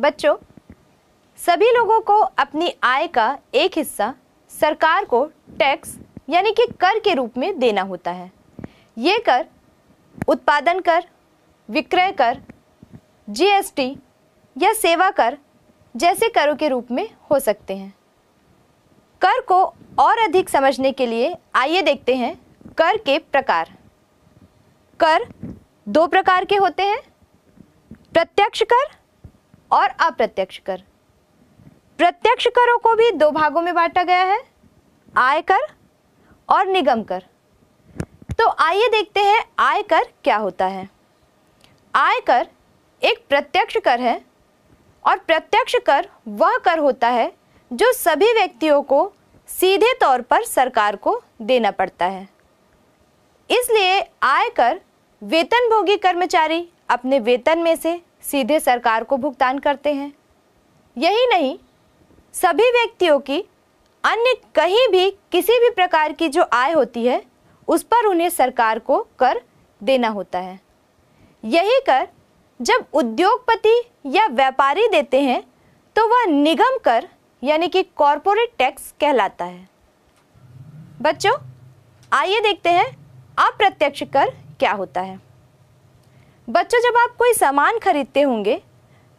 बच्चों सभी लोगों को अपनी आय का एक हिस्सा सरकार को टैक्स यानी कि कर के रूप में देना होता है ये कर उत्पादन कर विक्रय कर जीएसटी या सेवा कर जैसे करों के रूप में हो सकते हैं कर को और अधिक समझने के लिए आइए देखते हैं कर के प्रकार कर दो प्रकार के होते हैं प्रत्यक्ष कर और अप्रत्यक्ष कर प्रत्यक्ष करों को भी दो भागों में बांटा गया है आयकर और निगम कर तो आइए देखते हैं आयकर क्या होता है आयकर एक प्रत्यक्ष कर है और प्रत्यक्ष कर वह कर होता है जो सभी व्यक्तियों को सीधे तौर पर सरकार को देना पड़ता है इसलिए आयकर वेतनभोगी कर्मचारी अपने वेतन में से सीधे सरकार को भुगतान करते हैं यही नहीं सभी व्यक्तियों की अन्य कहीं भी किसी भी प्रकार की जो आय होती है उस पर उन्हें सरकार को कर देना होता है यही कर जब उद्योगपति या व्यापारी देते हैं तो वह निगम कर यानी कि कॉरपोरेट टैक्स कहलाता है बच्चों आइए देखते हैं अप्रत्यक्ष कर क्या होता है बच्चों जब आप कोई सामान खरीदते होंगे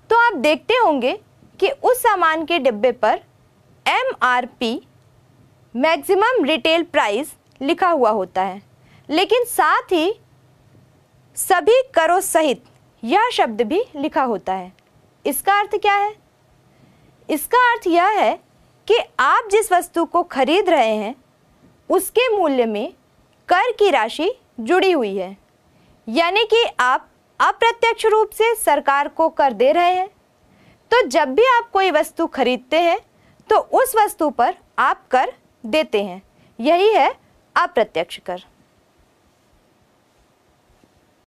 तो आप देखते होंगे कि उस सामान के डिब्बे पर M R P maximum retail price लिखा हुआ होता है लेकिन साथ ही सभी करों सहित यह शब्द भी लिखा होता है इसका अर्थ क्या है इसका अर्थ यह है कि आप जिस वस्तु को खरीद रहे हैं उसके मूल्य में कर की राशि जुड़ी हुई है यानी कि आप अप्रत्यक्ष रूप से सरकार को कर दे रहे हैं तो जब भी आप कोई वस्तु खरीदते हैं तो उस वस्तु पर आप कर देते हैं यही है अप्रत्यक्ष कर